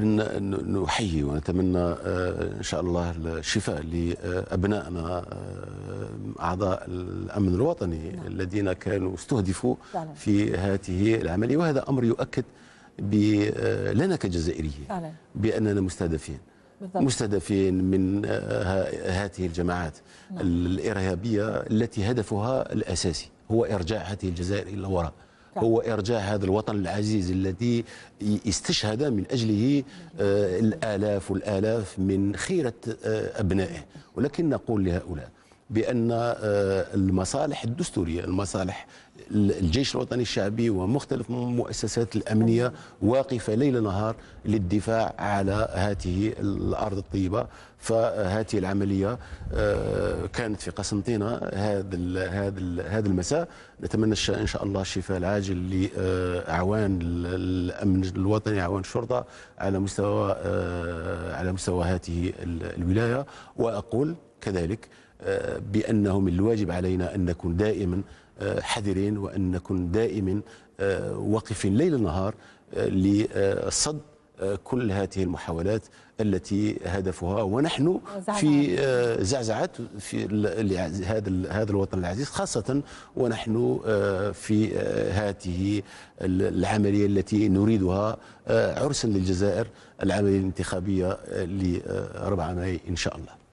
نحاول نحيي ونتمنى آه، ان شاء الله الشفاء لابنائنا آه، اعضاء الامن الوطني نعم. الذين كانوا استهدفوا نعم. في هذه العمليه وهذا امر يؤكد آه، لنا كجزائريين نعم. باننا مستهدفين بالضبط. مستهدفين من هذه الجماعات نعم. الارهابيه التي هدفها الاساسي هو ارجاع هذه الجزائر الى وراء نعم. هو إرجاع هذا الوطن العزيز الذي استشهد من أجله آه، الآلاف والآلاف من خيرة آه، أبنائه ولكن نقول لهؤلاء بان آه، المصالح الدستوريه المصالح الجيش الوطني الشعبي ومختلف المؤسسات الامنيه واقفه ليل نهار للدفاع على هذه الارض الطيبه فهذه العمليه آه، كانت في قسنطينه هذا هذا هذا المساء نتمنى ان شاء الله الشفاء العاجل لاعوان آه، الامن الوطني اعوان الشرطه على مستوى على مستوى هذه الولايه واقول كذلك آه، بأنه من الواجب علينا أن نكون دائما آه، حذرين وأن نكون دائما آه، واقفين ليل نهار لصد كل هذه المحاولات التي هدفها ونحن في زعزعة في هذا هذا الوطن العزيز خاصة ونحن في هذه العملية التي نريدها عرسا للجزائر العملية الانتخابية ل 4 ماي إن شاء الله